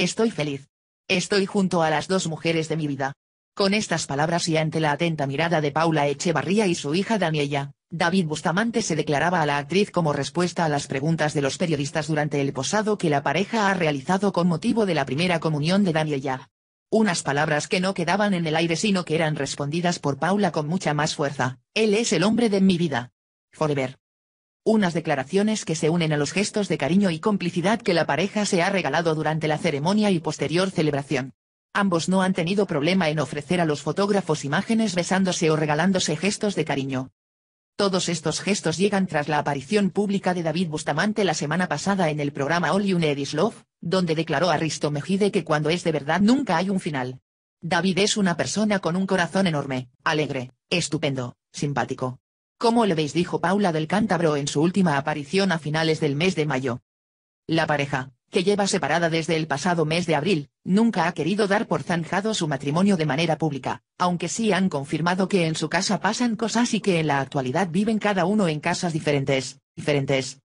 Estoy feliz. Estoy junto a las dos mujeres de mi vida. Con estas palabras y ante la atenta mirada de Paula Echevarría y su hija Daniela, David Bustamante se declaraba a la actriz como respuesta a las preguntas de los periodistas durante el posado que la pareja ha realizado con motivo de la primera comunión de Daniela. Unas palabras que no quedaban en el aire sino que eran respondidas por Paula con mucha más fuerza, él es el hombre de mi vida. Forever unas declaraciones que se unen a los gestos de cariño y complicidad que la pareja se ha regalado durante la ceremonia y posterior celebración. Ambos no han tenido problema en ofrecer a los fotógrafos imágenes besándose o regalándose gestos de cariño. Todos estos gestos llegan tras la aparición pública de David Bustamante la semana pasada en el programa All You Need Is Love, donde declaró a Risto Mejide que cuando es de verdad nunca hay un final. David es una persona con un corazón enorme, alegre, estupendo, simpático, como le veis? dijo Paula del Cántabro en su última aparición a finales del mes de mayo. La pareja, que lleva separada desde el pasado mes de abril, nunca ha querido dar por zanjado su matrimonio de manera pública, aunque sí han confirmado que en su casa pasan cosas y que en la actualidad viven cada uno en casas diferentes, diferentes,